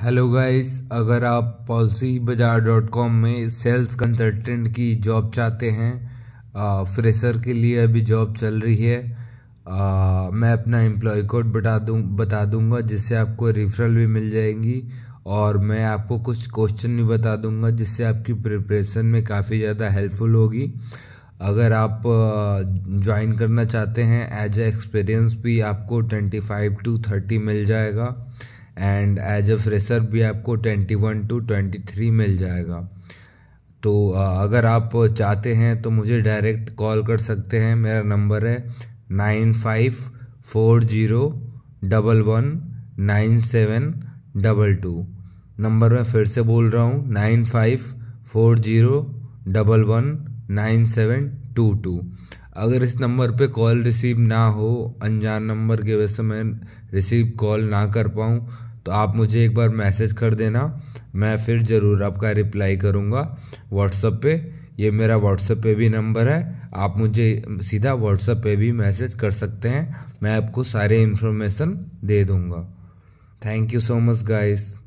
hello guys अगर आप Policybazaar dot com में सेल्स कंसल्टेंट की जॉब चाहते हैं फ्रेशर के लिए अभी जॉब चल रही है आ, मैं अपना एम्प्लॉय कोड बता दूँ बता दूँगा जिससे आपको रेफरल भी मिल जाएंगी और मैं आपको कुछ क्वेश्चन भी बता दूँगा जिससे आपकी प्रिपरेशन में काफ़ी ज़्यादा हेल्पफुल होगी अगर आप ज्वाइन करना चाहते हैं एज ए एक्सपीरियंस भी आपको ट्वेंटी फाइव टू थर्टी मिल जाएगा एंड एज अ फ्रेशर भी आपको twenty one to twenty three मिल जाएगा तो अगर आप चाहते हैं तो मुझे डायरेक्ट कॉल कर सकते हैं मेरा नंबर है nine five four zero double one nine seven double two number मैं फिर से बोल रहा हूँ nine five four zero double one nine seven two two अगर इस नंबर पे कॉल रिसीव ना हो अनजान नंबर की वजह से मैं रिसीव कॉल ना कर पाऊँ तो आप मुझे एक बार मैसेज कर देना मैं फिर ज़रूर आपका रिप्लाई करूँगा व्हाट्सअप पे ये मेरा व्हाट्सअप पे भी नंबर है आप मुझे सीधा व्हाट्सअप पे भी मैसेज कर सकते हैं मैं आपको सारे इन्फॉर्मेशन दे दूँगा thank you so much guys